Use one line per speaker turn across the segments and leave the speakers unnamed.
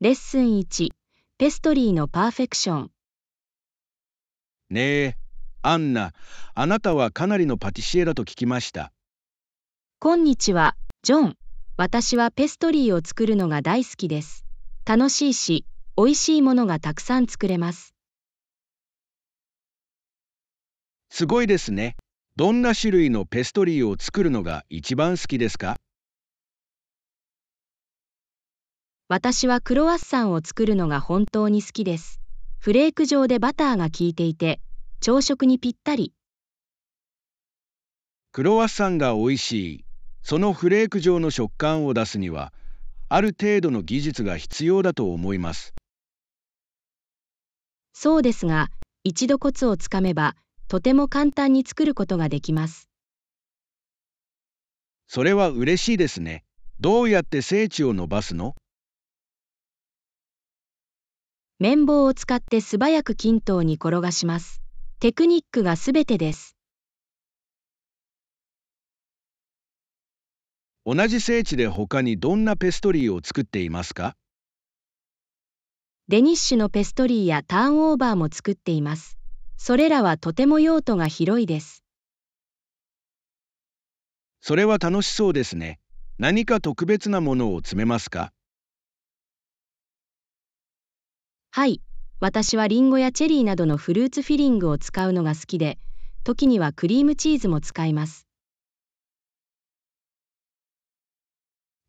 レッスン1、ペストリーのパーフェクション。
ねえ、アンナ、あなたはかなりのパティシエだと聞きました。
こんにちは、ジョン。私はペストリーを作るのが大好きです。楽しいし、美味しいものがたくさん作れます。
すごいですね。どんな種類のペストリーを作るのが一番好きですか
私はクロワッサンを作るのが本当に好きです。フレーク状でバターが効いていて、
朝食にぴったり。クロワッサンが美味しい。そのフレーク状の食感を出すには、ある程度の技術が必要だと思います。
そうですが、一度コツをつかめば、とても簡単に作ることができます。
それは嬉しいですね。どうやって聖地を伸ばすの
綿棒を使って素早く均等に転がします。テクニックがすべてです。
同じ聖地で他にどんなペストリーを作っていますか
デニッシュのペストリーやターンオーバーも作っています。それらはとても用途が広いです。
それは楽しそうですね。何か特別なものを詰めますか
はい、私はリンゴやチェリーなどのフルーツフィリングを使うのが好きで、時にはクリームチーズも使います。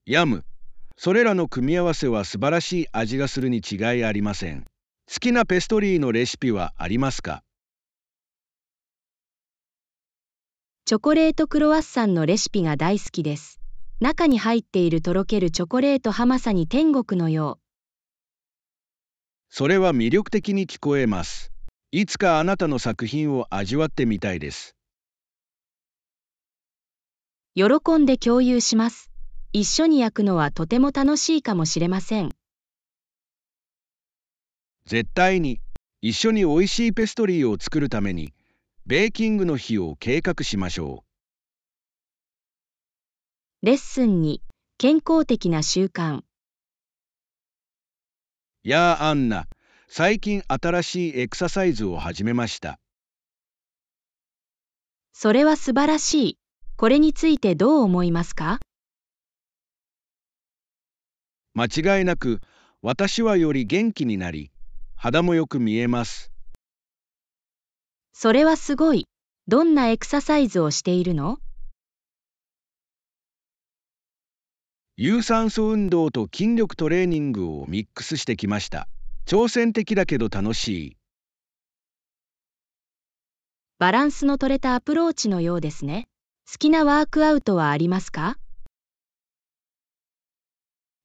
ヤム。それらの組み合わせは素晴らしい味がするに違いありません。好きなペストリーのレシピはありますか
チョコレートクロワッサンのレシピが大好きです。中に入っているとろけるチョコレートハマさに天国のよう。
それは魅力的に聞こえます。いつかあなたの作品を味わってみたいです。
喜んで共有します。一緒に焼くのはとても楽しいかもしれません。
絶対に一緒に美味しいペストリーを作るた
めにベーキングの日を計画しましょ
う。レッスン2健康的な習慣
やあ、アンナ、最近新しいエクササイズを始めました。
それは素晴らしい。これについてどう思いますか
間違いなく、
私はより元気になり、肌もよく見えます。
それはすごい。どんなエクササイズをしているの
有酸素運動と筋力トレーニングをミックスしてきました。挑戦的だけど楽しい。
バランスの取れたアプローチのようですね。好きなワークアウトはありますか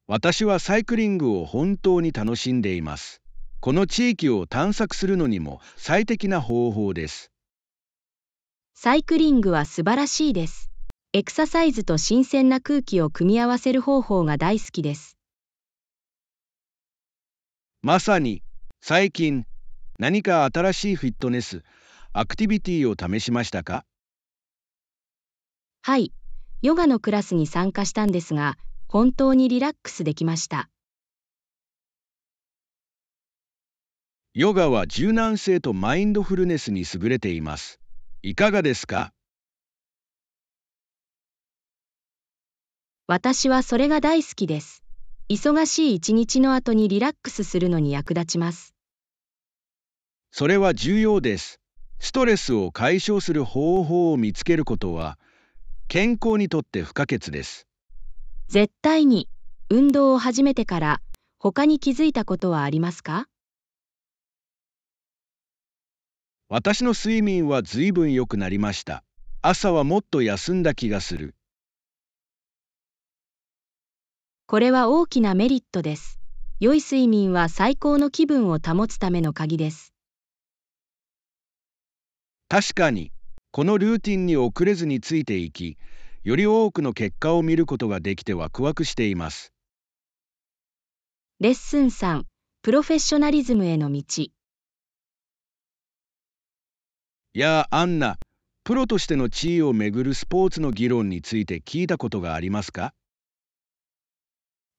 私はサイクリングを本当に楽しんでいます。この地域を探索するのにも最適な方法です。サイクリングは素晴らしいです。エクササイズと
新鮮な空気を組み合わせる方法が大好きです。
まさに最近何か新しいフィットネス、アクティビティを試しましたかはい、ヨガ
のクラスに参加したんですが、本当にリラックスできました。
ヨガは柔軟性とマインドフルネスに優れています。いかがですか
私はそれが大好きです。忙しい一日の後にリラックスするのに役立ちます。
それは重要です。ストレスを解消する方法を見つけることは、健康にとって不
可欠です。
絶対に、運動を始めてから、他に気
づいたことはありますか
私の
睡眠はずいぶん良くなりました。朝はもっと休んだ気がする。
これは大きなメリットです。良い睡眠は最高の気分を保つための鍵です。
確かに、このルーティンに遅れずについていき、より多くの結果を見ることができてワクワクしています。レッスン
3、プロフェッショナリズムへの道。
やあ、アンナ、プロとしての地位をめぐるスポーツの議論について聞いたことがありますか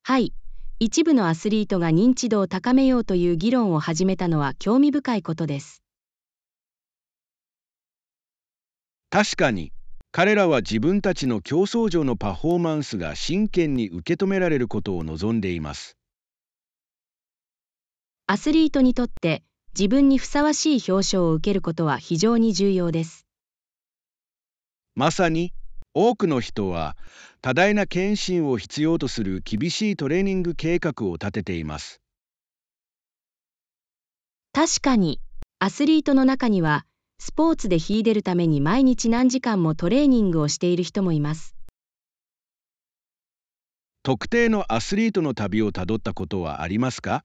はい、一部のアスリートが認知度を高めようという議論を始めたのは興味深いことです。
確かに、彼らは自分たちの競争上のパフォーマンスが真剣に受け止められることを望んでいます。
アスリートにとって自分にふさわしい表彰を受けることは非常に重要です。
まさに多くの人は多大な献身を必要とする厳しいトレーニング計画を立てています
確かにアスリートの中にはスポーツで秀でるために毎日何時間もトレーニングをしている人もいます
特定のアスリートの旅をたどったことはありますか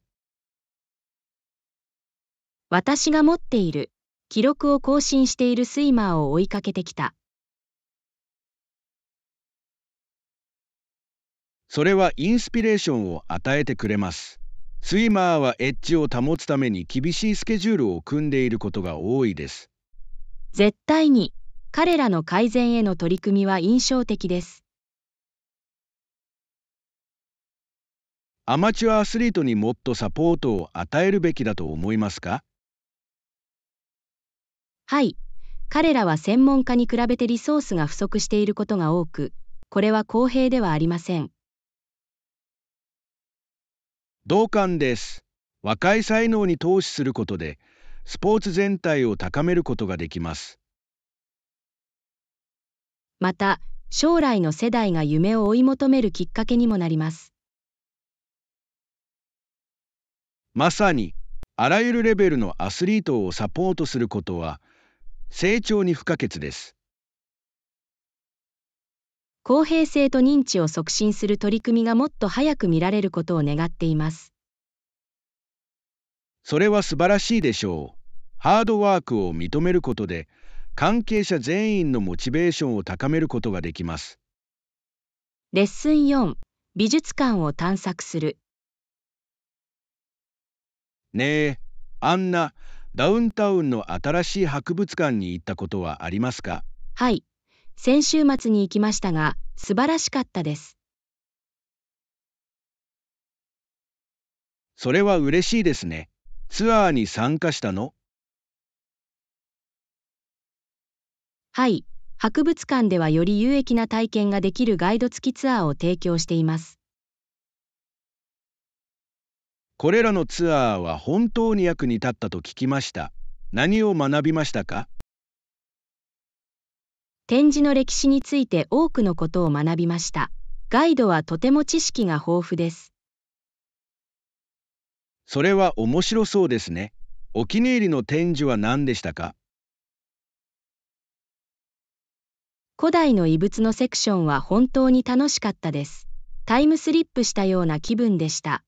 私が持っている記録を更新しているスイマーを追いかけてきた。それはインスピレーションを与えてくれます。
スイマーはエッジを保つために厳しいスケジュールを組んでいることが多いです。絶対に彼らの改善への取り組みは印象的です。
アマチュアアスリートにもっとサポートを与えるべきだと思いますか
はい、彼らは専門家に比べてリソースが不足していることが多く、これは公平ではありません。
同感です。若い才能に投資することで、スポーツ全体を高めることが
できます。
また、将来の世代が夢を追い求めるきっかけにもなります。
まさに、あらゆるレベルのアスリートをサポートすることは、成長に不可欠です。
公平性と認知を促進する取り組みがもっと早く見られることを願っています。
それは素晴らしいでしょう。ハードワークを認めることで、関係者全員のモチベーションを高めることができます。
レッスン4、美術館を探索する。
ねえ、あんなダウンタウンの新しい博物館に行ったことはありますか
はい、先週末に行きましたが、素晴
らしかったです。それは嬉しいですね。ツアーに参加したの
はい、博物館ではより有益な体験ができるガイド付きツアーを提供しています。
こ
れらのツアーは本当に役に立ったと聞きました。何を学びましたか
展示の歴史について多くのことを学びました。ガイドはとても知識が豊富です。
それは面白そうですね。お気に入りの展示は何でしたか
古代の遺物のセクションは本当に楽しかったです。タイムスリップしたような気分でした。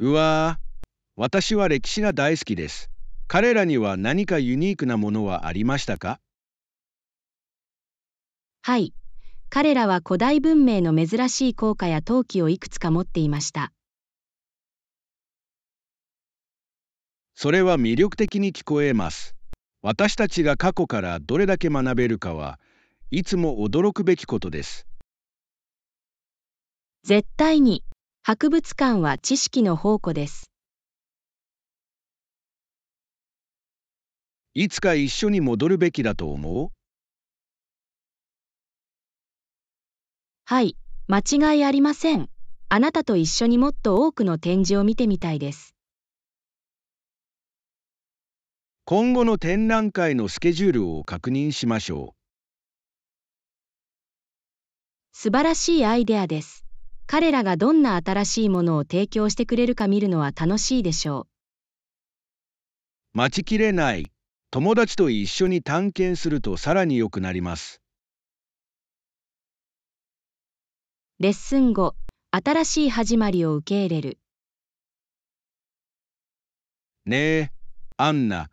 うわ私は歴史が大好きです。彼らには何かユニークなものはありましたか
はい、彼らは古代文明の珍しい効果や陶器をいくつか持っていました。
それは
魅力的に聞こえます。私たちが過去からどれだけ学べるかは
いつも驚くべきことです。
絶対
に博物館は知識の宝庫です。
いつか一緒に戻るべきだと思う
はい、間違いありません。あなたと一緒にもっと多くの展示を見てみたいです。
今後の展覧会のスケジュールを確認しましょう。
素晴らしいアイデアです。彼らがどんな新しいものを提供してくれるか見るのは楽しいでしょ
う。待ちきれない。友達と一緒に探検するとさらに良くなります。
レッスン後、新しい始まりを受け入れる。ねえ、
アンナ、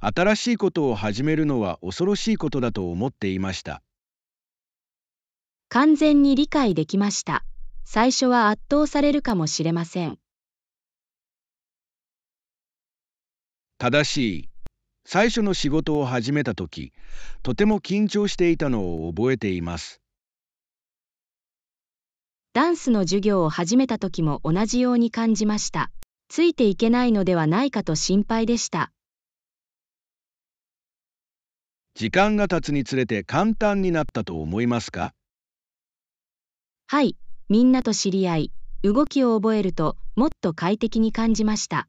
新しいことを始めるのは恐ろしいことだと思っていました。完全に理解できました。最初は圧
倒されるかもしれません。
正しい。最初の仕事を始めた時とても緊張していたのを覚えています
ダンスの授業を始めた時も同じように感じましたついていけないのではないかと心配でした
時間が経つにつれて簡単になったと思いますか
はいみんなと知り合い動きを覚えるともっと快適に感じました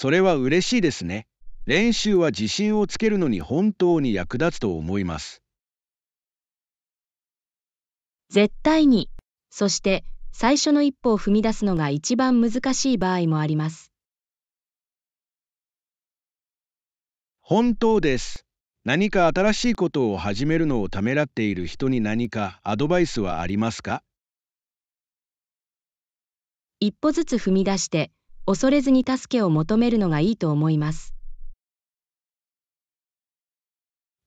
それは嬉しいですね。練習は自信をつけるのに本当に役立つと思います。
絶対に、そして最初の一歩を踏み出すのが一番難しい場合もあります。
本当です。何か新しいことを始めるのをためらっている人に何かアドバイスはありますか一歩ずつ踏
み出して恐れずに助けを求めるのがいいと思います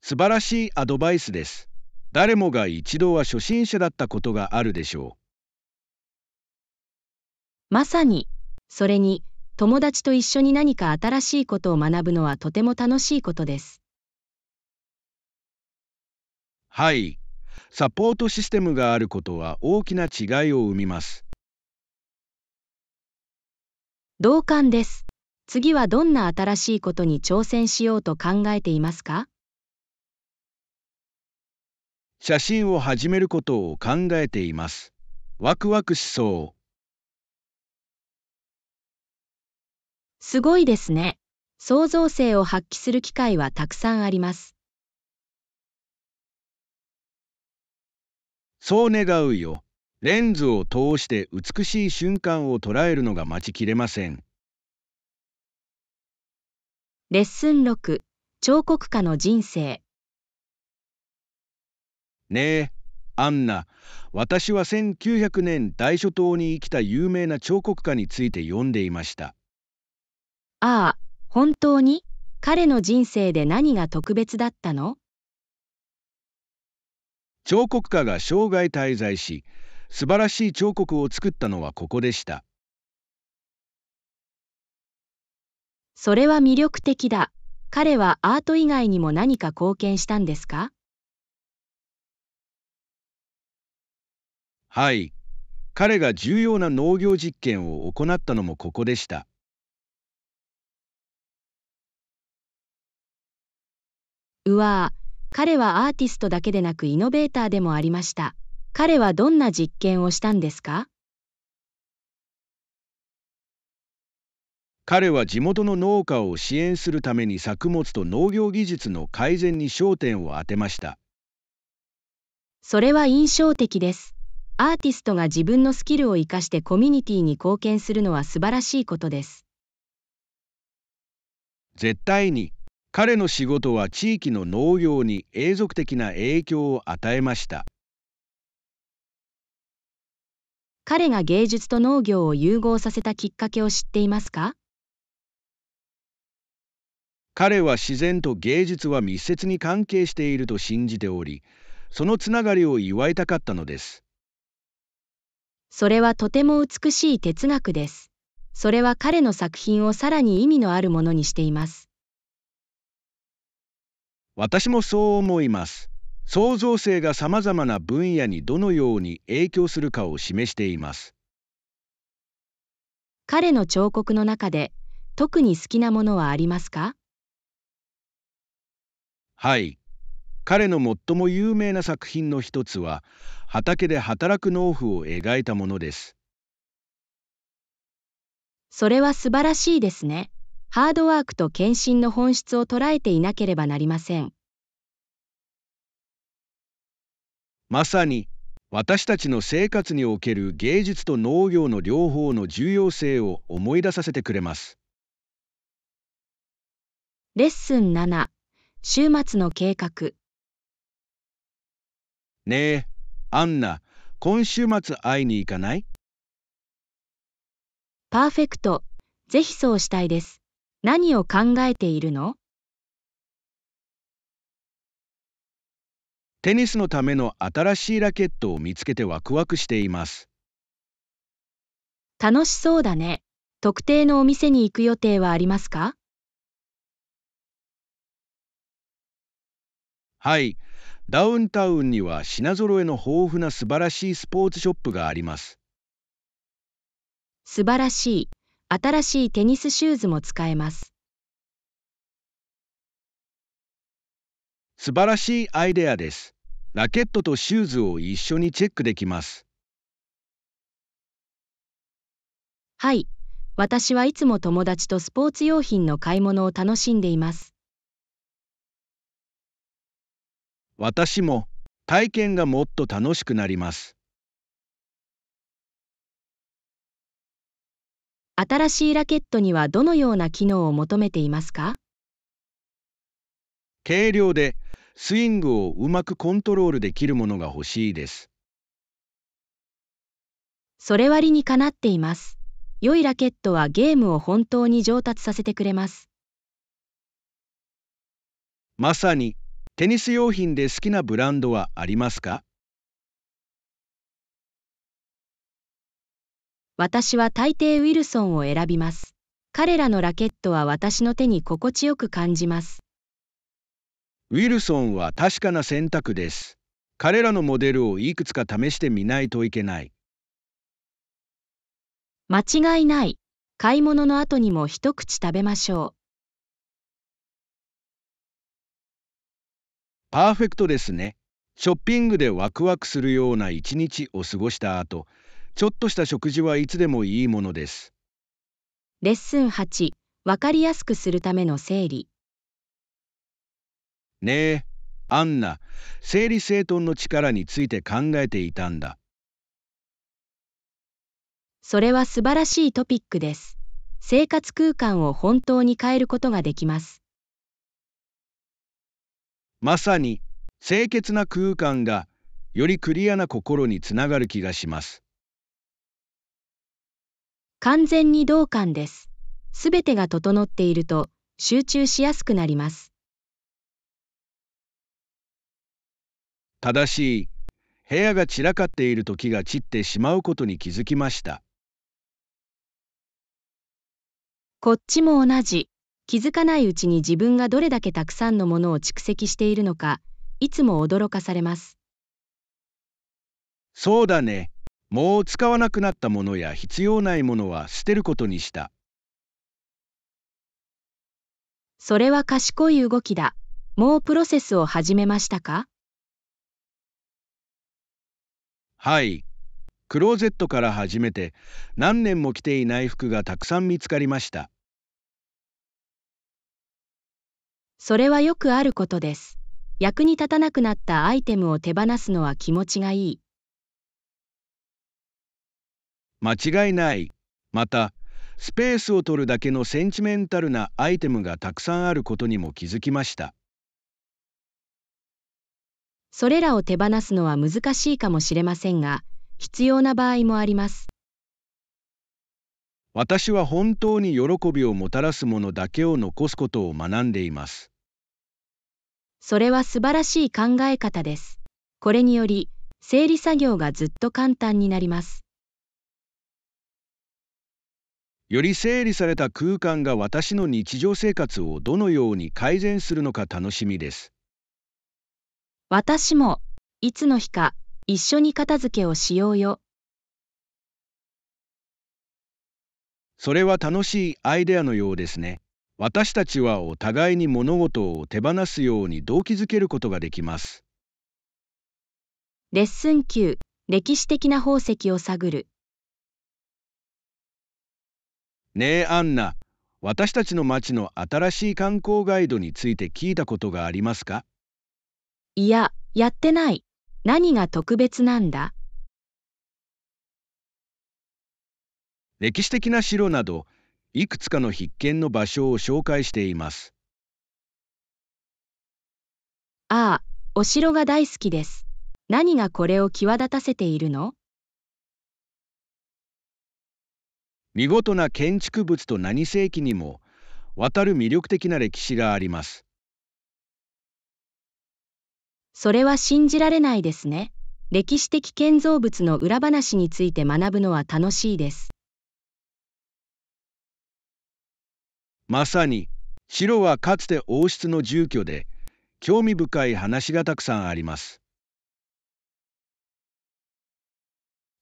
素晴らしいアドバイスです誰もが一度は初心者だったことがあるでしょうまさに
それに友達と一緒に何か新しいことを学ぶのはとても楽しいことです
はいサポートシステムがあることは大きな違いを生みます
同感です。次はどんな新しいことに挑戦しようと考えていますか
写真を始めることを考えています。ワクワクしそう。すごいですね。創造性を発揮する機会はたくさんあります。
そう願うよ。レンズを通して美しい瞬間を捉えるのが
待ちきれません。
レッスン6、
彫刻家の人生。
ねえ、
アンナ、私は1900年大諸島に生きた有名な彫刻家について読んでいました。
ああ、本当に彼の人生で何が特別だったの
彫刻家が生涯滞在し、素晴らしい彫刻を作ったのはここでした
それは魅力的だ彼はアート以外にも何か貢献したんですか
はい彼が重要な農業実験を行ったのもここでした
うわー彼はアーティストだけでなくイノベーターでもありました。彼はどんな実験をしたんですか
彼は地元の農家を支援するために作物と農業技術の改善に焦点を当てました。
それは印象的です。アーティストが自分のスキルを生かしてコミュニティに貢献するのは素晴らしいことです。
絶対に彼の仕事は地域の農業に永続的な影響を与えました。
彼が芸術と農業を融合させたきっかけを知っていますか
彼は自然
と芸術は密接に関係していると信じておりそのつながりを祝いたかったのですそれはとても美しい哲学です
それは彼の作品をさらに意味のあるものにしています
私もそう思います創造性が様々な分野にどのように影響するかを示しています。
彼の彫刻の中で特に好きなものはありますか
はい。彼の最も有名な作品の一つは畑で働く農夫を描いたものです。
それは素晴らしいですね。ハードワークと献身の本質を捉えていなければなりません。
まさに私たちの生活における芸術と農業の両方の重要性
を思い出させてくれます。
レッスン7週末の計画
ねえアンナ今週末会いに行かない
パーフェクトぜひそうしたいです何を考えているの
テニスのための新しいラケットを見つけてワクワクしています。
楽しそうだね。特定のお店に行く予定はありますか
はい。ダウンタウンには品揃えの豊富な素晴らしいスポーツショップがあります。素晴らし
い。新しいテニスシューズも使えます。
素晴らしいアイデアです。ラケットとシューズを一緒にチェックできます。
はい、私はいつも友達とスポーツ用品の買い物を楽しんでいます。
私も体験がもっと楽しくなります。
新しいラケットにはどのような機能を求めていますか
軽量でスイングをうまくコントロールできるものが欲しいです。
それ割にかなっています。良いラケットはゲームを本当に上達させてくれます。
まさに、テニス用品で好きなブランドはありますか
私は大抵ウィルソンを選びます。彼らのラケットは私の手に心地よく感じます。
ウィルソンは確かな選択です。彼らのモデルをいくつか試してみないといけない。間違いない。
買い物の後にも一口食べましょう。
パーフェクトですね。ショッピングでワクワクする
ような一日を過ごした後、ちょっとした食事はいつでもいいものです。レッスン8、わかりやすくするための整理。ねえ、アンナ、整理整頓の力について考えていたんだ。
それは素晴らしいトピックです。生活空間を本当に変えることができます。
まさに、清潔な空間が、よりクリアな心につながる気がします。
完全に同感です。すべてが整っていると、集中しやすくなります。
ただし部屋が散らかっているとが散ってしまうことに気づきました
こっちも同じ気づかないうちに自分がどれだけたくさんのものを蓄積しているのかいつも驚かされます
そうだねもう使わなくなったものや必要ないものは捨てることにしたそれは賢い動き
だもうプロセスを始めましたか
はい。クローゼットから始めて何年も着ていない服がたくさん見つかりました。
それはよくあることです。役に立たなくなったアイテムを手放すのは気持ちがいい。
間違いない。また、スペースを取るだけのセンチメンタルなアイテムがたくさんあることにも気づきました。
それらを手放すのは難しいかもしれませんが、必要な場合もあります。
私
は本当に喜びをもたらすものだけを残すことを学んでいます。
それは素晴らしい考え方です。これにより、整理作業がずっと簡単になります。
より整理された空間が私の日常生活をどのように改善するのか
楽しみです。
私も、いつの日か、一緒
に片付けをしようよ。
それは楽しいアイデアのようですね。私たちはお互いに物事を手放すように動機づけることができます。レッスン9、
歴史的な宝石を探る。
ねえアンナ、私たちの町の新しい観光ガイドについて聞いた
ことがありますか
いや、やってない。何が特別なん
だ歴史的な城など、いくつかの必見の場所を紹介しています。
ああ、お城が大好きです。何がこれを際立たせているの
見事な
建築物と何世紀にも、渡る魅力的な歴史があります。
それは信じられないですね。歴史的建造物の裏話について学ぶのは楽しいです。
まさに、城はかつて王室の住居で、興味深い話がたくさんあります。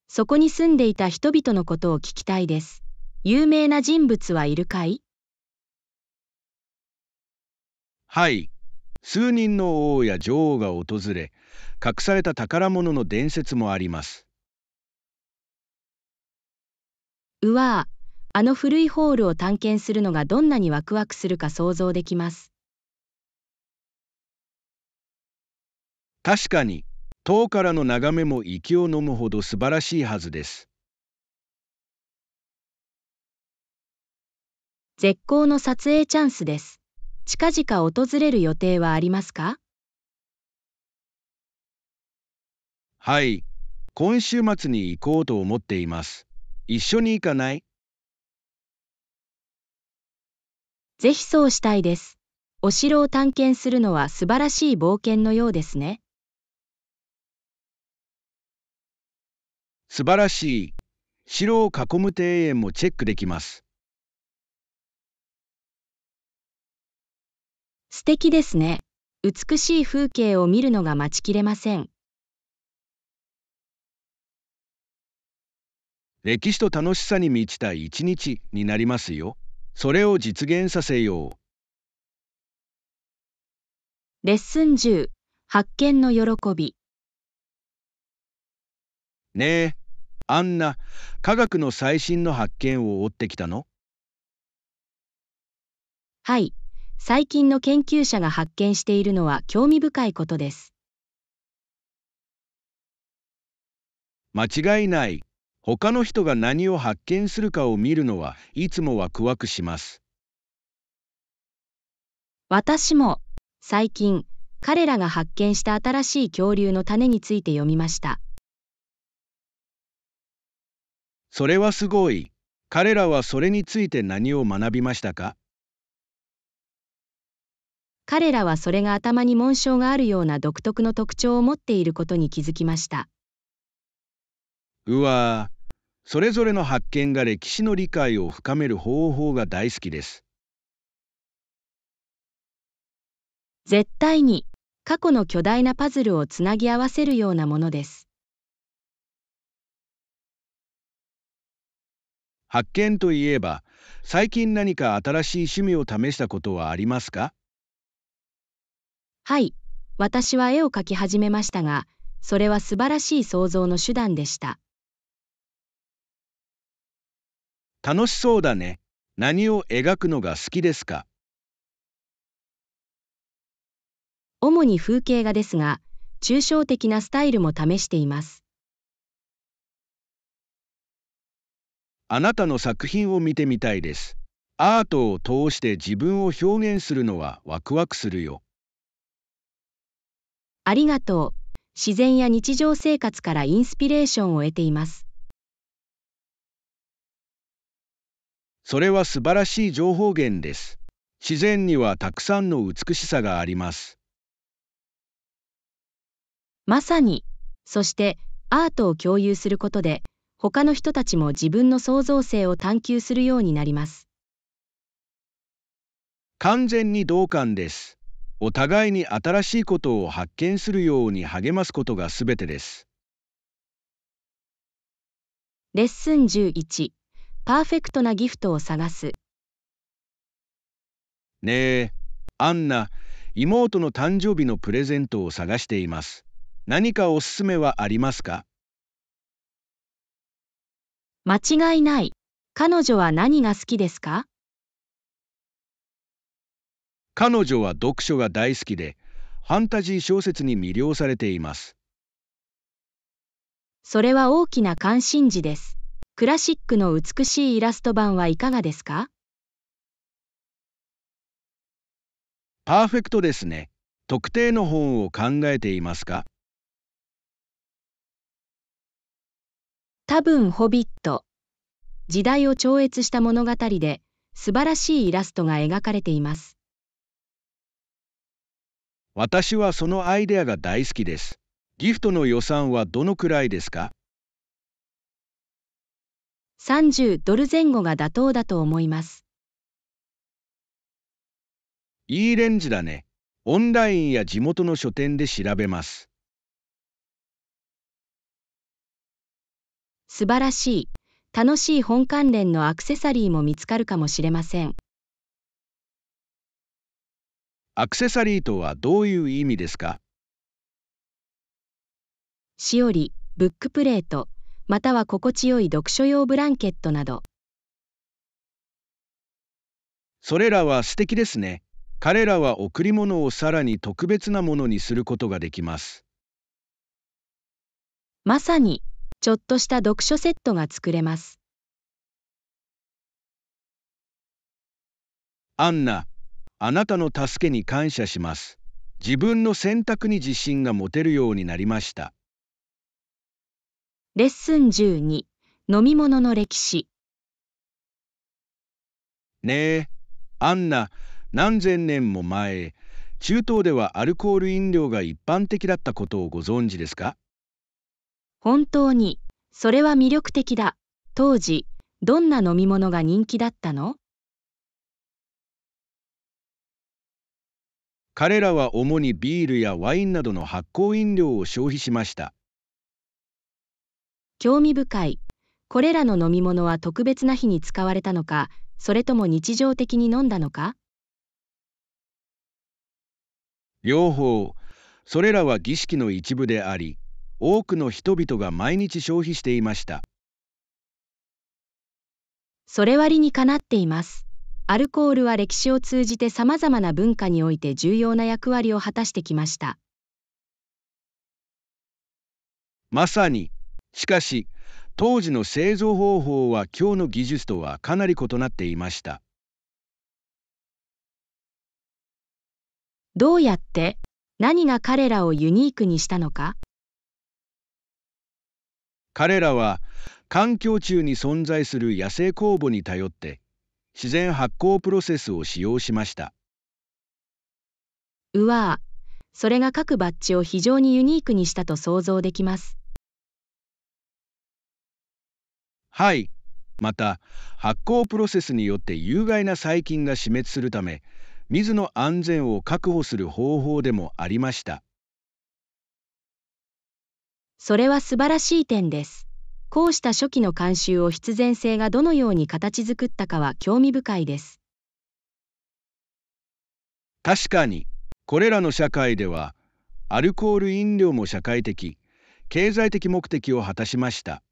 そこに住んでいた人々のことを聞きたいです。有名な人物はいるかい
はい。
数人の王や女王が訪れ隠された宝物の伝説もありま
す
うわあの古いホールを探検するのがどんなにワクワクするか想像できます
確かに塔からの眺めも息を呑むほど素晴らしいはずです
絶好の撮影チャンスです近々訪れる予定はありますか
はい、今週末に行こうと思っています。一緒に行かない
ぜひそうしたいです。お城を探検するのは素晴らしい冒険のようですね。
素晴らしい。城を囲む庭園もチェックできます。素敵ですね。美しい風景を見るのが待ちきれません。歴史と楽しさに満ちた一日になりますよ。それを実現させよ
う。レッスン10発見の喜び
ねえ、あんな科学の最新の発見を追ってきたの
はい。最近の研究者が発見しているのは興味深いことです。
間違いない。他の人が何を発見するかを見るのはいつもワクワクします。私も
最近彼らが発見した新しい恐竜の種について読みました。
それはすごい。彼らはそれについて何を学びましたか彼らは
それが頭に紋章があるような独特の特徴を持っていることに気づきました。
うわぁ、それぞれの発見が歴史の理解を深める方法が大好きです。
絶対に過去の巨大なパズルをつなぎ合わせるようなものです。
発見といえば、最近何か新しい趣味を試したことはありますか
はい、私は絵を描き始めましたが、それは素晴らしい想像
の手段でした。楽しそうだね。何を描くのが好きですか
主に風景画ですが、抽象的なスタイルも試しています。
あなたの作品を見てみたいです。アートを通して自分を表現するのはワクワクするよ。
ありがとう、自然や日常生活からインスピレーションを得ています。
それは素晴らしい情報源です。自然にはたくさんの美しさがあります。
まさに、そしてアートを共有することで、他の人たちも自分の創造性を探求するようにな
ります。完全に同感です。お互いに新しいことを発見するように励ますことがすべてです。
レッスン11パーフェクトなギフトを探す
ねえアンナ妹
の誕生日のプレゼントを探しています何かおすすめはありますか間違いない
彼女は何が好きですか
彼女は読書が大好きで、ファンタジー小説に魅了されています。
それは大きな関心事です。クラシックの美しいイラスト版はいかが
ですかパーフェクトですね。特定の本を考えていますか
多分ホビット。時代を超越した物語で、素晴らしいイラストが描かれています。
私はそのアイデアが大好きです。ギフトの予算はどのくらいで
すか
?30 ドル前後が妥当だと思います。
いいレンジだね。オンラインや地元の書店で調べます。
素晴らしい。楽しい本関連のアクセサリーも見つかるかもしれません。
アクセサリーとはどういう意味ですか
しおり、ブックプレート、または心地よい読書用ブランケットなど。
それらは素敵ですね。彼らは贈り物をさらに特別なものにすることができます。まさ
に、ちょっとした読書セットが作れます。
アンナ、あなたの助けに感謝します。自分の選択に自信が持てるようになりました。
レッスン12飲み物の歴史
ねえ、アンナ、何千年も前、中東ではアルコール飲料が一般的だったことをご存知ですか本
当に、それは魅力的だ。当時、どんな飲み物が人気だった
の彼らは主にビールやワインなどの発酵飲料を消費しました。
興味深い。これらの飲み物は特別な日に使われたのか、それとも日常的に飲んだのか
両方、それらは儀式の一部であり、多くの人々が毎日消費していました。それ割にかな
っています。アルコールは歴史を通じて様々な文化において重要な役割を果たしてきました。
まさに、しかし、当時の製造方法は今日の技術とはかなり異なって
いました。どうやって何が彼らをユニークにしたのか
彼らは環境中に存在する野生酵母に頼って自然発酵プロセスを使用しました。う
わあ、それが各バッジを非常にユニークにしたと想像できます。
はい。また、発酵プロセスによって有害な細菌が死滅するため、水の安全を確保する方法でもありました。それは素晴らし
い点です。こうした初期の慣習を必然性がどのように形作ったかは興味深いです。
確かに、これらの社会では、アルコール飲料も社会的、経済的目的を
果たしました。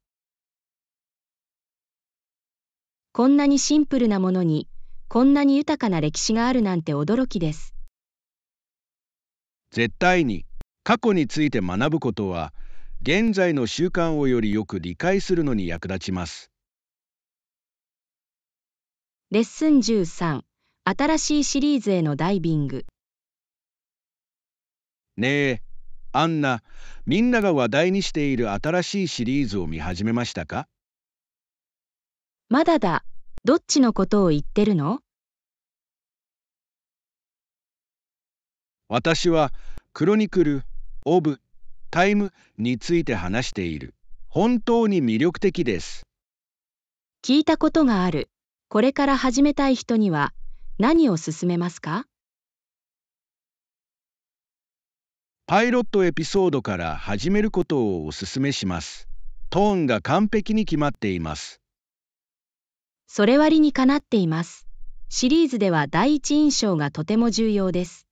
こんなにシンプル
なものに、こんなに豊かな歴史があるなんて驚きです。
絶対に過去について学ぶことは現在の習慣をよりよく理解するのに役立ちます。
レッスン13新しいシリーズへのダイビング
ねえアンナみんなが話題にしている新しい
シリーズを見始めましたか
まだだどっちのことを言ってるの
私はクロニクル・オブ・タイムについて話している。本当に魅力的です。聞いたことがある。これか
ら始めたい人には何を勧めますか
パイロットエピソードから始めることをお勧めします。トーンが完璧に決まっています。それ割にかなっ
ています。シリーズでは第一印象がとても重要です。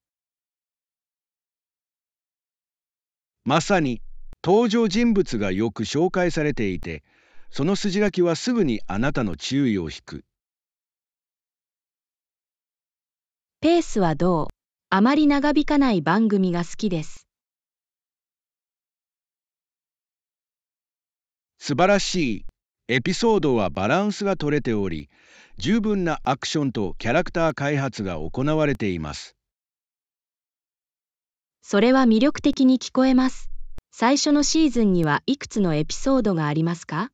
まさに登場人物がよく紹介されていてその筋書きはすぐにあなたの注意を引く
ペースはどうあまり長引かない番組が好きです素晴らしいエピソードはバランスが取れており十分
なアクションとキャラクター開発が行われています
それは魅力的に聞こえます。最初のシーズンにはいくつのエピソードがありますか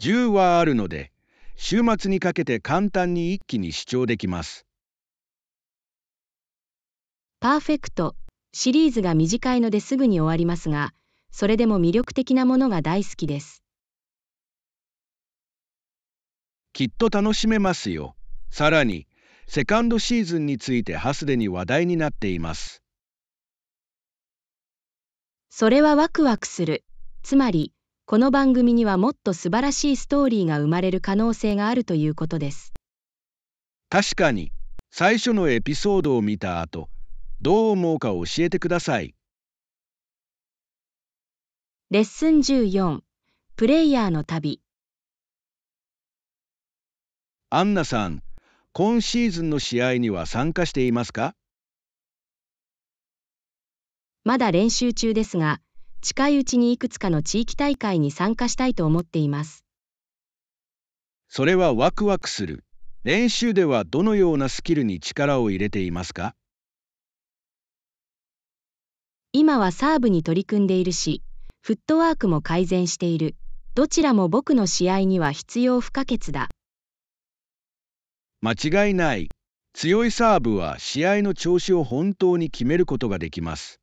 ?10 はあるので、週末にかけて簡単に一気に視聴できます。
パーフェクトシリーズが短いのですぐに終わりますが、それでも魅力的なものが大好きです。
きっと楽しめますよ。さらに、セカンドシーズンについてハスでに話題になっています。
それはワクワクする。つまり、この番組にはもっと素晴らしいストーリーが生まれる可能性があるということです。
確かに、最初のエピソードを見
た後、どう思うか教えてください。
レッスン14、プレイヤーの旅。
アンナさん、今シーズンの試合には参加していますか
まだ練習中ですが、近いうちにいくつかの地域大会に参加したいと思っています。
それはワクワクする。練習ではどのようなスキルに力を入れていますか
今はサーブに取り組んでいるし、フットワークも改善している。どちらも僕の試合には必要不可欠
だ。
間違いない。強いサーブは試合の調子を本当に決めることができます。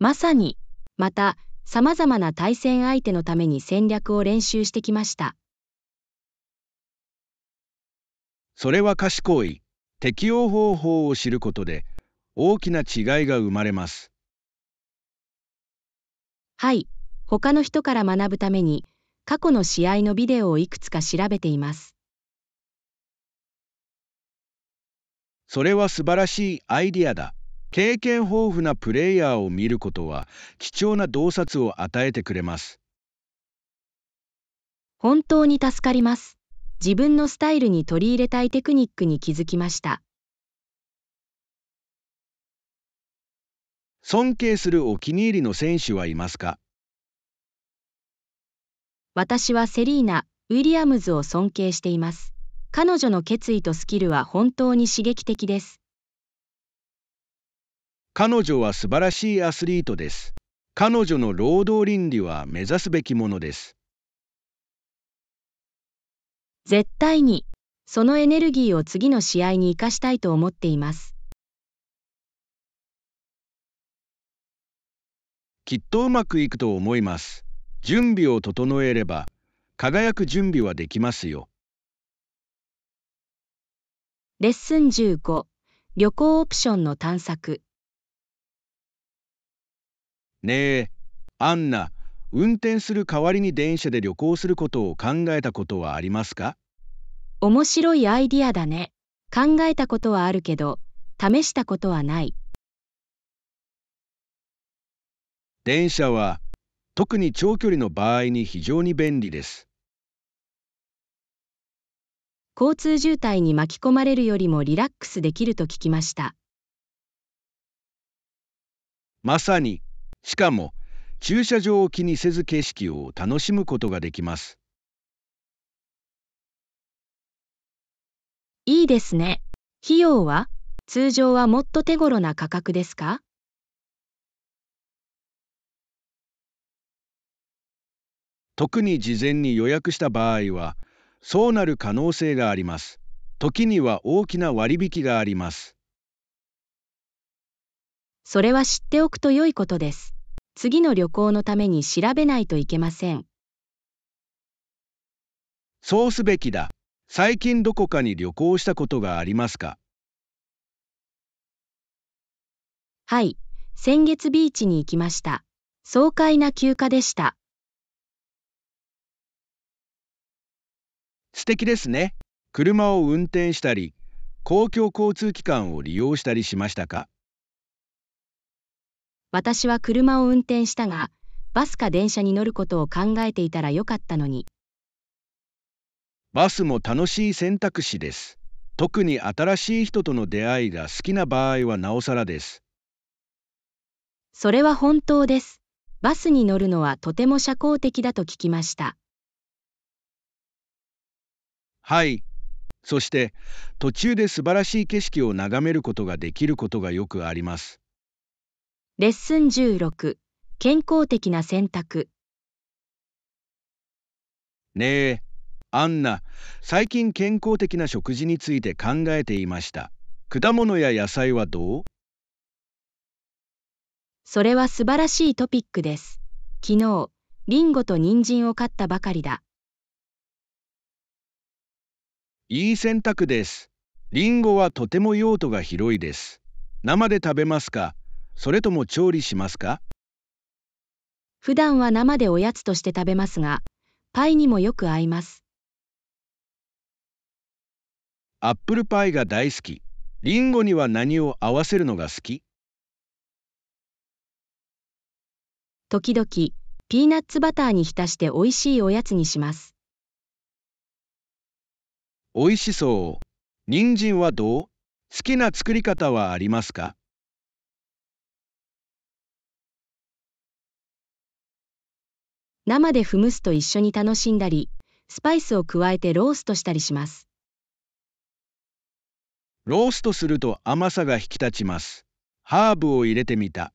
まさに、また、様々な対戦相手のために戦略を練習してきました。
それは賢い。適応方法を知ることで、大きな違いが生まれます。
はい、他の人から学ぶために、過去の試合のビデオをいくつか調べています。
それは素晴らしいアイディアだ。経験豊富なプレイヤーを見ることは貴重な洞察を与えてくれます。
本当に助かります。自分のスタイルに取り入れたいテクニックに気づきました。
尊敬するお気に入りの選手はいますか
私はセリーナ・ウィリアムズを尊敬しています。彼女の決意とスキルは本当に刺激的です。
彼女は素晴らしいアスリートです。彼女の労働倫理は目指すべきものです。
絶対に、そのエネルギーを次の試合に生かしたいと思っています。
きっとうまくいくと思います。準備を整えれば輝く準備はできますよ。
レ
ッスン15旅行オプションの探索
ねえアンナ運転する代わりに電車で旅行することを考えたことはありますか面白いアイディアだね考えた
ことはあるけど試したことはない
電車は特に長距離の場合に非常に便利です。
交通渋滞に巻き込まれるよりもリラックスできると聞きました。まさに、
しかも、駐車場を気にせず景色を楽しむことができます。
いいですね。費用は通常はもっと手頃な価格ですか特に事前に予約
した場合は、そうなる可能性があります。時には大きな割引があります。それは知ってお
くと良いことです。次の旅行のために調べないといけません。
そうすべきだ。最近どこかに旅行したことがありますか
はい、先月ビーチに行きました。爽快な休暇でした。
素敵ですね。車を運転したり、公共交通機関を利用したりしましたか私は
車を運転したが、バスか電車に乗ることを考えていたらよかったのに。
バスも楽しい選択肢です。特に新しい人との出会いが好きな場合はなおさらです。
それは本当です。バスに乗るのはとても社交的だと聞きました。
はい。そして途中で素晴らしい景色を眺めることができることがよくあります。
レッスン16健康的な選択
ねえアンナ最近健康的な食事について考えていました果物や野菜はどう
それは素晴らしいトピックです昨日リンゴと人参を買ったばかりだ
いい選択です。リンゴはとても用途が広いです。生で食べますかそれとも調理しますか
普段は生でおやつとして食べますが、パイにもよく合
います。アップルパイが大好き。リンゴには何を合わせるのが好き
時々、ピーナッツバターに浸して美味しいおやつにします。
美味しそう。人参はどう好きな作り方はありますか生でフムスと一緒に楽しんだり、
スパイスを加えてローストしたりします。
ロー
ストすると甘さが引き立ちます。ハーブを入れてみた。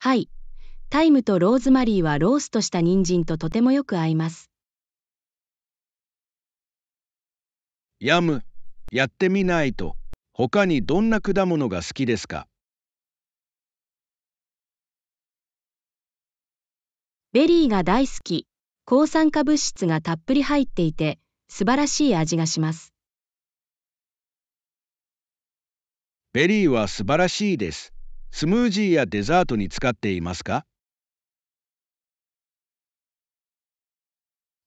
はい。タイムとローズマリーはローストした人参ととてもよく合います。
やむ、やってみないと、他にどんな果物が好きですか
ベリーが大好き、抗酸化物質がたっぷり入っていて、素晴らしい味がします。
ベリーは素晴らしいです。スムージーやデザートに使っていますか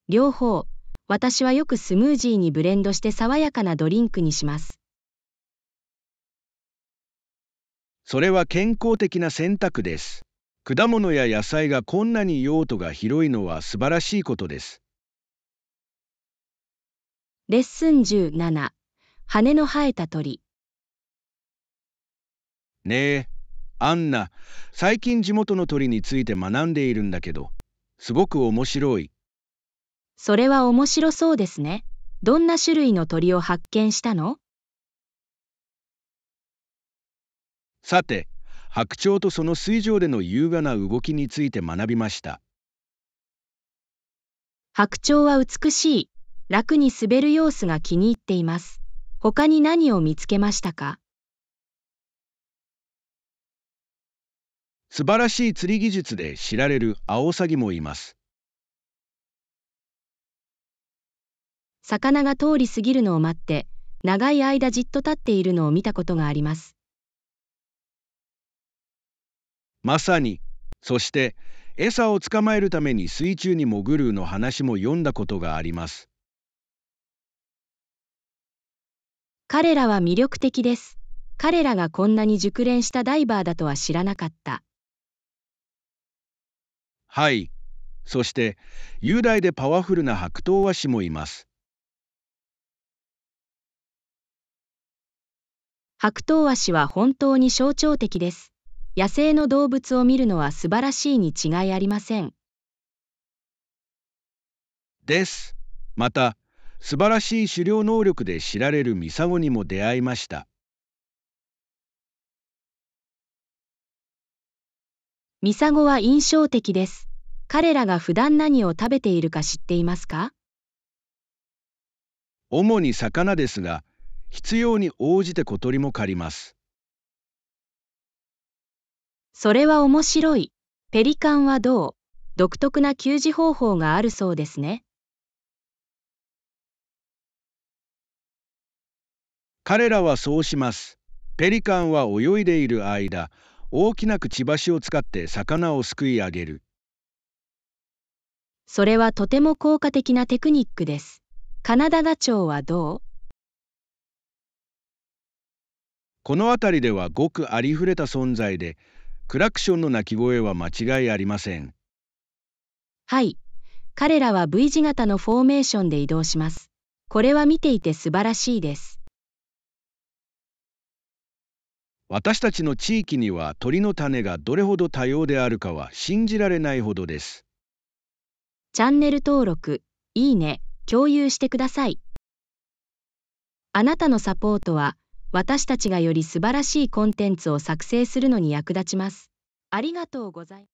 両方。私はよくスムージーにブレンドして爽やかなドリンクにします。
それは健康的な選択です。果物や野菜がこんなに用
途が広いのは素晴らしいことです。
レ
ッスン17羽の生えた鳥
ねえアンナ最近地元の鳥について学んでいるんだけどすごく面白い。それは面白そうですね。どんな
種類の鳥を発見したの
さて、白鳥とその水上での優雅な動きについて学びました。
白鳥は美しい、楽に滑る様子が気に入っています。他に何を見つけましたか
素晴らしい釣り技術で知られるアオサギもいます。
魚が通り過ぎるのを待って、長い間じっと立っているのを見たことがあります。
まさに、そして、餌を捕まえるために水中に潜るの話も読んだことがあります。
彼らは魅力的です。彼らがこんなに熟練したダイバーだとは知らなかった。
はい。そして、雄大でパワフルな白頭ワシもいます。
白頭足は本当に象徴的です。野生の動物を見るのは素晴らしいに違いありません。
です。また、素晴らしい狩猟能力で知られるミサゴにも出会いました。
ミサゴは印象的です。彼らが普段何を食べているか知っていますか
主に魚ですが、必要に応じて小鳥も借ります。
それは面白い。ペリカンはどう独特な給餌方法があるそうですね。
彼らはそうします。ペリカンは泳いで
いる間、大きなくちばしを使って魚をすくい上げる。
それはとても効果的なテクニックです。カナダダチョウは
どうこの辺りではごくありふれた存在で、クラクションの鳴き声は間違いありません。
はい。彼らは V 字型のフォーメーションで移動します。これは見ていて素晴らしいです。
私たち
の地域には鳥の種がどれほど多様であるかは信じられないほどです。チャンネル登録、いいね、共有してください。
あなたのサポートは私たちがより素晴らしいコンテンツを作成するのに役立ちます。ありがとうございます。